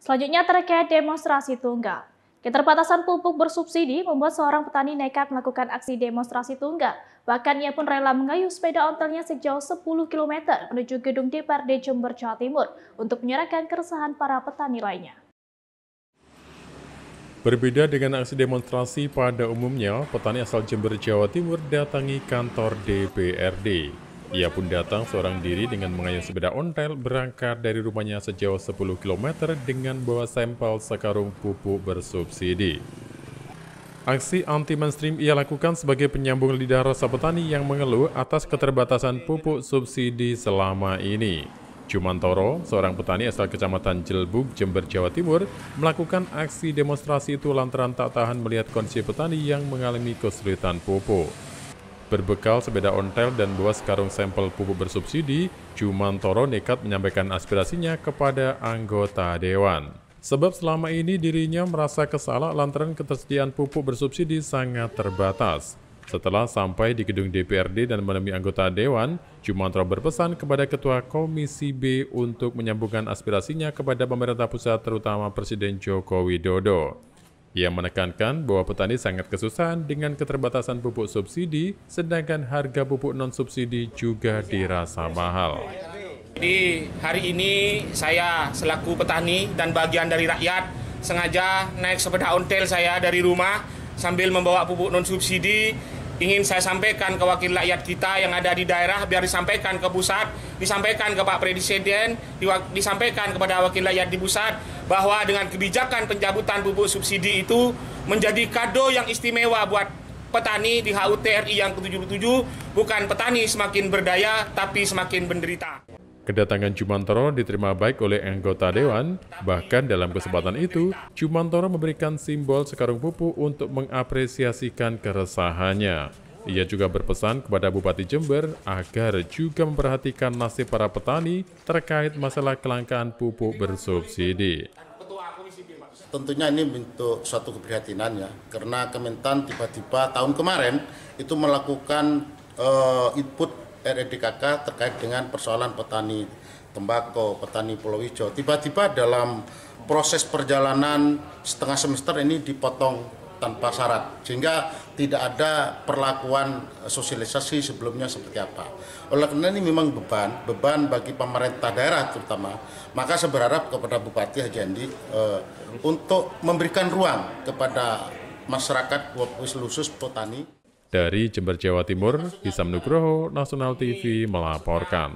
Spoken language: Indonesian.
Selanjutnya terkait demonstrasi tunggal. Keterbatasan pupuk bersubsidi membuat seorang petani nekat melakukan aksi demonstrasi tunggal. Bahkan ia pun rela mengayuh sepeda ontelnya sejauh 10 km menuju gedung DPRD Jember, Jawa Timur untuk menyerahkan keresahan para petani lainnya. Berbeda dengan aksi demonstrasi pada umumnya, petani asal Jember, Jawa Timur datangi kantor DPRD. Ia pun datang seorang diri dengan mengayuh sepeda ontel berangkat dari rumahnya sejauh 10 km dengan bawa sampel sekarung pupuk bersubsidi. Aksi anti mainstream ia lakukan sebagai penyambung lidah rasa petani yang mengeluh atas keterbatasan pupuk subsidi selama ini. Cuman Toro, seorang petani asal kecamatan Jelbuk, Jember, Jawa Timur, melakukan aksi demonstrasi itu lantaran tak tahan melihat kondisi petani yang mengalami kesulitan pupuk. Berbekal sepeda ontel dan bawa sekarung sampel pupuk bersubsidi, Jumantoro nekat menyampaikan aspirasinya kepada anggota Dewan. Sebab selama ini dirinya merasa kesalah lantaran ketersediaan pupuk bersubsidi sangat terbatas. Setelah sampai di gedung DPRD dan menemui anggota Dewan, Jumantoro berpesan kepada Ketua Komisi B untuk menyambungkan aspirasinya kepada pemerintah pusat terutama Presiden Joko Widodo. Ia menekankan bahwa petani sangat kesusahan dengan keterbatasan pupuk subsidi, sedangkan harga pupuk non-subsidi juga dirasa mahal. Jadi hari ini saya selaku petani dan bagian dari rakyat sengaja naik sepeda ontel saya dari rumah sambil membawa pupuk non-subsidi ingin saya sampaikan ke wakil rakyat kita yang ada di daerah biar disampaikan ke pusat, disampaikan ke Pak Presiden, disampaikan kepada wakil rakyat di pusat bahwa dengan kebijakan pencabutan pupuk subsidi itu menjadi kado yang istimewa buat petani di HUT RI yang ke-77 bukan petani semakin berdaya tapi semakin menderita. Kedatangan Jumantoro diterima baik oleh anggota dewan. Bahkan dalam kesempatan itu, Jumantoro memberikan simbol sekarung pupuk untuk mengapresiasikan keresahannya. Ia juga berpesan kepada Bupati Jember agar juga memperhatikan nasib para petani terkait masalah kelangkaan pupuk bersubsidi. Tentunya ini bentuk suatu keprihatinan ya, karena Kementan tiba-tiba tahun kemarin itu melakukan uh, input RDKK terkait dengan persoalan petani tembakau, petani Pulau Hijau. Tiba-tiba dalam proses perjalanan setengah semester ini dipotong tanpa syarat sehingga tidak ada perlakuan sosialisasi sebelumnya seperti apa. Oleh karena ini memang beban, beban bagi pemerintah daerah terutama. Maka saya berharap kepada Bupati Haji Andi eh, untuk memberikan ruang kepada masyarakat khusus petani. Dari Jember, Jawa Timur, Hisam Nugroho, Nasional TV melaporkan.